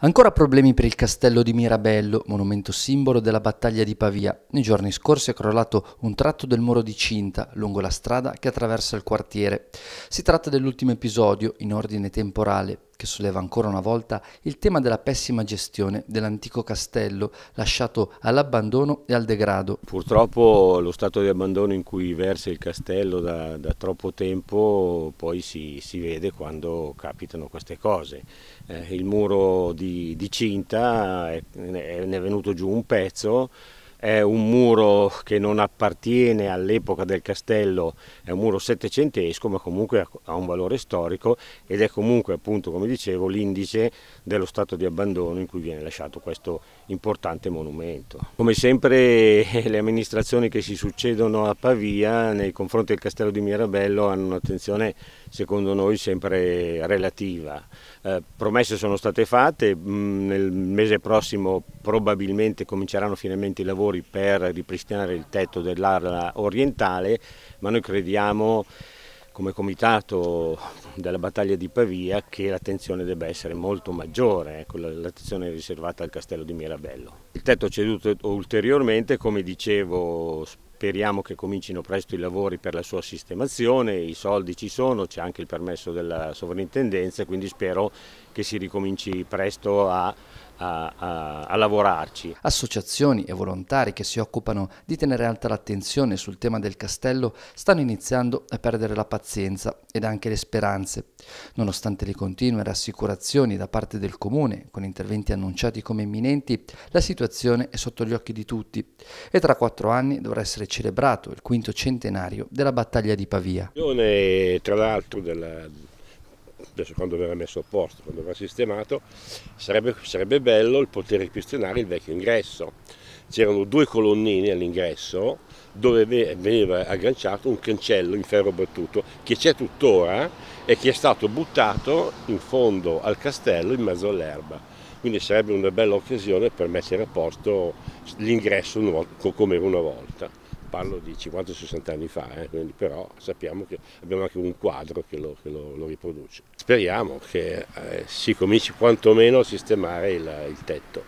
Ancora problemi per il castello di Mirabello, monumento simbolo della battaglia di Pavia. Nei giorni scorsi è crollato un tratto del muro di cinta lungo la strada che attraversa il quartiere. Si tratta dell'ultimo episodio, in ordine temporale, che solleva ancora una volta il tema della pessima gestione dell'antico castello lasciato all'abbandono e al degrado. Purtroppo lo stato di abbandono in cui versa il castello da, da troppo tempo poi si, si, vede quando capitano queste cose. Eh, il muro di, di cinta è, ne è venuto giù un pezzo è un muro che non appartiene all'epoca del castello, è un muro settecentesco ma comunque ha un valore storico ed è comunque appunto come dicevo l'indice dello stato di abbandono in cui viene lasciato questo importante monumento. Come sempre le amministrazioni che si succedono a Pavia nei confronti del castello di Mirabello hanno un'attenzione secondo noi sempre relativa. Eh, promesse sono state fatte, mh, mm, nel mese prossimo probabilmente cominceranno finalmente i lavori lavori per ripristinare il tetto dell'area orientale, ma noi crediamo come comitato della battaglia di Pavia che l'attenzione debba essere molto maggiore, ecco, l'attenzione riservata al castello di Mirabello. Il tetto ceduto ulteriormente, come dicevo, speriamo che comincino presto i lavori per la sua sistemazione, i soldi ci sono, c'è anche il permesso della sovrintendenza, quindi spero che si ricominci presto a a, a, a, lavorarci. Associazioni e volontari che si occupano di tenere alta l'attenzione sul tema del castello stanno iniziando a perdere la pazienza ed anche le speranze. Nonostante le continue rassicurazioni da parte del comune, con interventi annunciati come imminenti, la situazione è sotto gli occhi di tutti e tra quattro anni dovrà essere celebrato il quinto centenario della battaglia di Pavia. Tra l'altro della adesso quando verrà messo a posto, quando verrà sistemato, sarebbe, sarebbe bello il poter ripristinare il vecchio ingresso. C'erano due colonnine all'ingresso dove veniva agganciato un cancello in ferro battuto che c'è tuttora e che è stato buttato in fondo al castello in mezzo all'erba. Quindi sarebbe una bella occasione per mettere a posto l'ingresso come era una volta parlo di 50-60 anni fa, eh, quindi, però sappiamo che abbiamo anche un quadro che lo, che lo, lo riproduce. Speriamo che eh, si cominci quantomeno a sistemare il, il tetto.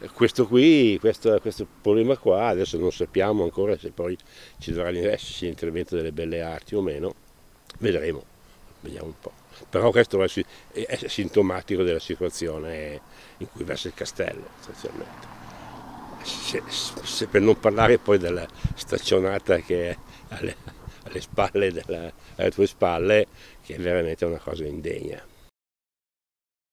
Eh, questo, qui, questo, questo problema qua, adesso non sappiamo ancora se poi ci dovrà esserci l'intervento delle belle arti o meno, vedremo, vediamo un po'. Però questo è, è sintomatico della situazione in cui versa il castello, sostanzialmente se, se per non parlare poi della staccionata che è alle, alle, spalle della, alle tue spalle, che è veramente una cosa indegna.